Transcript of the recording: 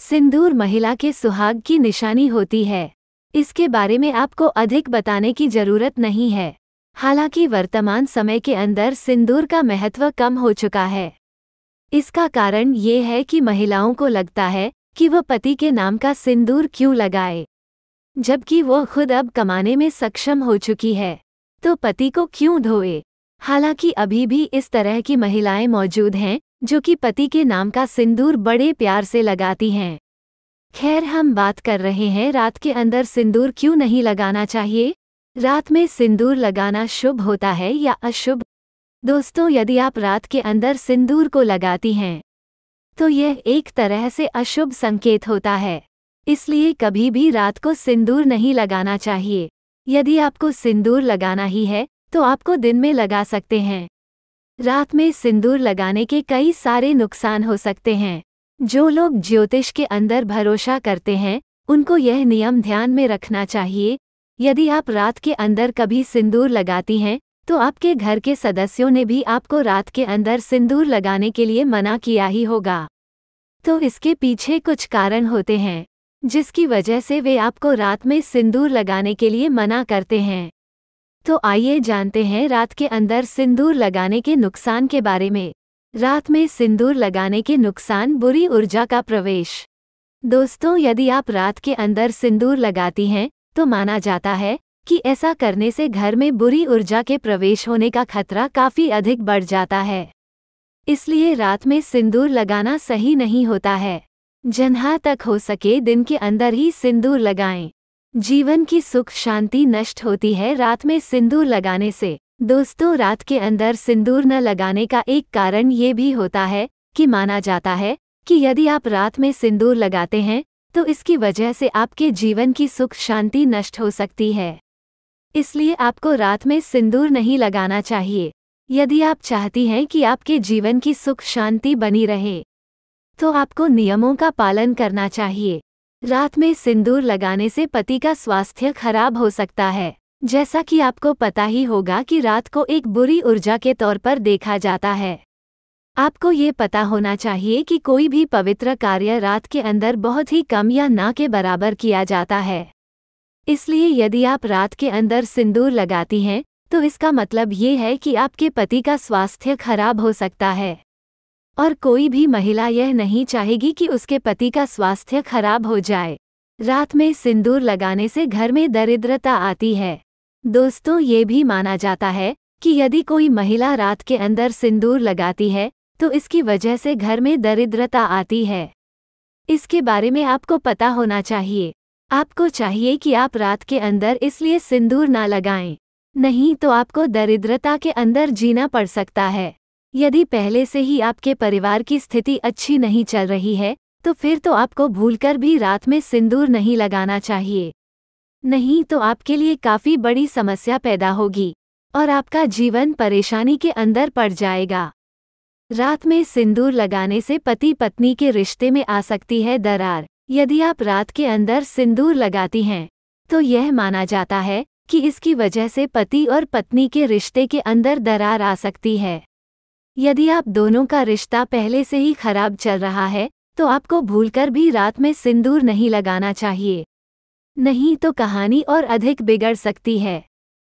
सिंदूर महिला के सुहाग की निशानी होती है इसके बारे में आपको अधिक बताने की जरूरत नहीं है हालांकि वर्तमान समय के अंदर सिंदूर का महत्व कम हो चुका है इसका कारण ये है कि महिलाओं को लगता है कि वह पति के नाम का सिंदूर क्यों लगाए जबकि वो खुद अब कमाने में सक्षम हो चुकी है तो पति को क्यों धोए हालांकि अभी भी इस तरह की महिलाएं मौजूद हैं जो कि पति के नाम का सिंदूर बड़े प्यार से लगाती हैं खैर हम बात कर रहे हैं रात के अंदर सिंदूर क्यों नहीं लगाना चाहिए रात में सिंदूर लगाना शुभ होता है या अशुभ दोस्तों यदि आप रात के अंदर सिंदूर को लगाती हैं तो यह एक तरह से अशुभ संकेत होता है इसलिए कभी भी रात को सिंदूर नहीं लगाना चाहिए यदि आपको सिंदूर लगाना ही है तो आपको दिन में लगा सकते हैं रात में सिंदूर लगाने के कई सारे नुकसान हो सकते हैं जो लोग ज्योतिष के अंदर भरोसा करते हैं उनको यह नियम ध्यान में रखना चाहिए यदि आप रात के अंदर कभी सिंदूर लगाती हैं तो आपके घर के सदस्यों ने भी आपको रात के अंदर सिंदूर लगाने के लिए मना किया ही होगा तो इसके पीछे कुछ कारण होते हैं जिसकी वजह से वे आपको रात में सिंदूर लगाने के लिए मना करते हैं तो आइए जानते हैं रात के अंदर सिंदूर लगाने के नुकसान के बारे में रात में सिंदूर लगाने के नुकसान बुरी ऊर्जा का प्रवेश दोस्तों यदि आप रात के अंदर सिंदूर लगाती हैं तो माना जाता है कि ऐसा करने से घर में बुरी ऊर्जा के प्रवेश होने का खतरा काफ़ी अधिक बढ़ जाता है इसलिए रात में सिंदूर लगाना सही नहीं होता है जन्हा तक हो सके दिन के अंदर ही सिंदूर लगाएं जीवन की सुख शांति नष्ट होती है रात में सिंदूर लगाने से दोस्तों रात के अंदर सिंदूर न लगाने का एक कारण ये भी होता है कि माना जाता है कि यदि आप रात में सिंदूर लगाते हैं तो इसकी वजह से आपके जीवन की सुख शांति नष्ट हो सकती है इसलिए आपको रात में सिंदूर नहीं लगाना चाहिए यदि आप चाहती हैं कि आपके जीवन की सुख शांति बनी रहे तो आपको नियमों का पालन करना चाहिए रात में सिंदूर लगाने से पति का स्वास्थ्य खराब हो सकता है जैसा कि आपको पता ही होगा कि रात को एक बुरी ऊर्जा के तौर पर देखा जाता है आपको ये पता होना चाहिए कि कोई भी पवित्र कार्य रात के अंदर बहुत ही कम या ना के बराबर किया जाता है इसलिए यदि आप रात के अंदर सिंदूर लगाती हैं तो इसका मतलब ये है कि आपके पति का स्वास्थ्य खराब हो सकता है और कोई भी महिला यह नहीं चाहेगी कि उसके पति का स्वास्थ्य खराब हो जाए रात में सिंदूर लगाने से घर में दरिद्रता आती है दोस्तों ये भी माना जाता है कि यदि कोई महिला रात के अंदर सिंदूर लगाती है तो इसकी वजह से घर में दरिद्रता आती है इसके बारे में आपको पता होना चाहिए आपको चाहिए कि आप रात के अंदर इसलिए सिंदूर ना लगाएं नहीं तो आपको दरिद्रता के अंदर जीना पड़ सकता है यदि पहले से ही आपके परिवार की स्थिति अच्छी नहीं चल रही है तो फिर तो आपको भूलकर भी रात में सिंदूर नहीं लगाना चाहिए नहीं तो आपके लिए काफी बड़ी समस्या पैदा होगी और आपका जीवन परेशानी के अंदर पड़ जाएगा रात में सिंदूर लगाने से पति पत्नी के रिश्ते में आ सकती है दरार यदि आप रात के अंदर सिंदूर लगाती हैं तो यह माना जाता है कि इसकी वजह से पति और पत्नी के रिश्ते के अंदर दरार आ सकती है यदि आप दोनों का रिश्ता पहले से ही खराब चल रहा है तो आपको भूलकर भी रात में सिंदूर नहीं लगाना चाहिए नहीं तो कहानी और अधिक बिगड़ सकती है